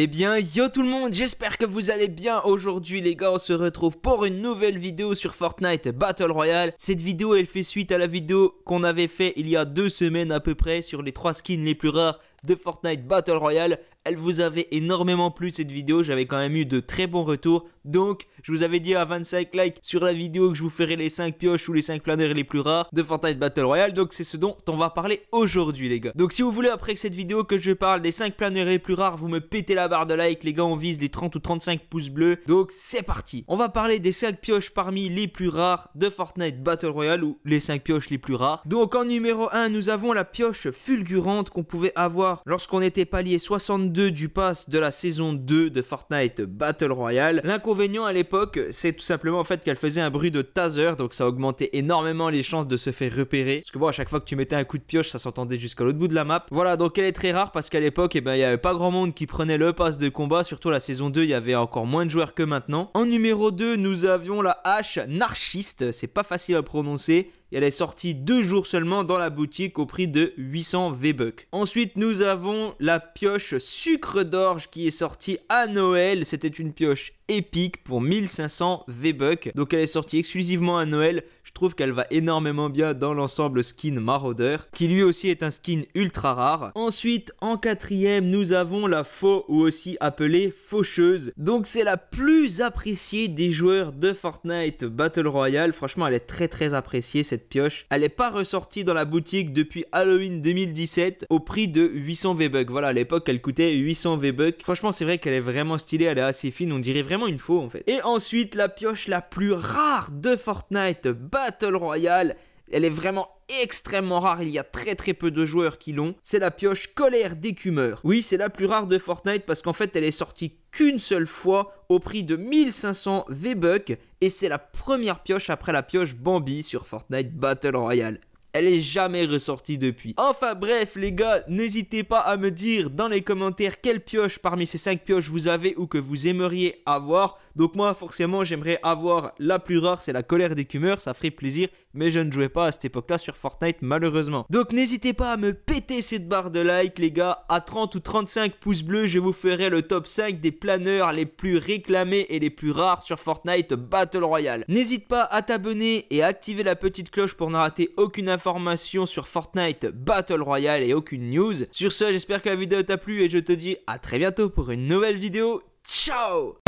Eh bien, yo tout le monde, j'espère que vous allez bien. Aujourd'hui les gars, on se retrouve pour une nouvelle vidéo sur Fortnite Battle Royale. Cette vidéo, elle fait suite à la vidéo qu'on avait fait il y a deux semaines à peu près sur les trois skins les plus rares de Fortnite Battle Royale. Elle vous avait énormément plu cette vidéo, j'avais quand même eu de très bons retours. Donc, je vous avais dit à 25 likes sur la vidéo que je vous ferai les 5 pioches ou les 5 planeurs les plus rares de Fortnite Battle Royale. Donc, c'est ce dont on va parler aujourd'hui, les gars. Donc, si vous voulez, après que cette vidéo que je parle des 5 planeurs les plus rares, vous me pétez la barre de like, les gars, on vise les 30 ou 35 pouces bleus. Donc, c'est parti. On va parler des 5 pioches parmi les plus rares de Fortnite Battle Royale ou les 5 pioches les plus rares. Donc, en numéro 1, nous avons la pioche fulgurante qu'on pouvait avoir lorsqu'on était palier 62 du pass de la saison 2 de Fortnite Battle Royale. L'inconvénient à l'époque, c'est tout simplement en fait qu'elle faisait un bruit de taser, donc ça augmentait énormément les chances de se faire repérer. Parce que bon, à chaque fois que tu mettais un coup de pioche, ça s'entendait jusqu'à l'autre bout de la map. Voilà, donc elle est très rare parce qu'à l'époque, eh ben, il n'y avait pas grand monde qui prenait le pass de combat, surtout la saison 2, il y avait encore moins de joueurs que maintenant. En numéro 2, nous avions la hache Narchiste, c'est pas facile à prononcer, et elle est sortie deux jours seulement dans la boutique au prix de 800 V-Bucks. Ensuite, nous avons la pioche sucre d'orge qui est sortie à Noël. C'était une pioche épique pour 1500 V-Bucks. Donc elle est sortie exclusivement à Noël. Je trouve qu'elle va énormément bien dans l'ensemble skin Marauder, qui lui aussi est un skin ultra rare. Ensuite, en quatrième, nous avons la faux ou aussi appelée faucheuse. Donc c'est la plus appréciée des joueurs de Fortnite Battle Royale. Franchement, elle est très très appréciée cette pioche. Elle n'est pas ressortie dans la boutique depuis Halloween 2017 au prix de 800 V-Bucks. Voilà, à l'époque, elle coûtait 800 V-Bucks. Franchement, c'est vrai qu'elle est vraiment stylée, elle est assez fine, on dirait vraiment une faux en fait. Et ensuite, la pioche la plus rare de Fortnite Battle Battle Royale. Elle est vraiment extrêmement rare, il y a très très peu de joueurs qui l'ont. C'est la pioche colère d'écumeur. Oui, c'est la plus rare de Fortnite parce qu'en fait elle est sortie qu'une seule fois au prix de 1500 V-Bucks et c'est la première pioche après la pioche Bambi sur Fortnite Battle Royale. Elle est jamais ressortie depuis. Enfin bref les gars, n'hésitez pas à me dire dans les commentaires quelle pioche parmi ces 5 pioches vous avez ou que vous aimeriez avoir. Donc moi forcément j'aimerais avoir la plus rare, c'est la colère des ça ferait plaisir, mais je ne jouais pas à cette époque-là sur Fortnite malheureusement. Donc n'hésitez pas à me péter cette barre de like les gars, à 30 ou 35 pouces bleus, je vous ferai le top 5 des planeurs les plus réclamés et les plus rares sur Fortnite Battle Royale. N'hésite pas à t'abonner et à activer la petite cloche pour ne rater aucune d'informations sur Fortnite Battle Royale et aucune news. Sur ce, j'espère que la vidéo t'a plu et je te dis à très bientôt pour une nouvelle vidéo. Ciao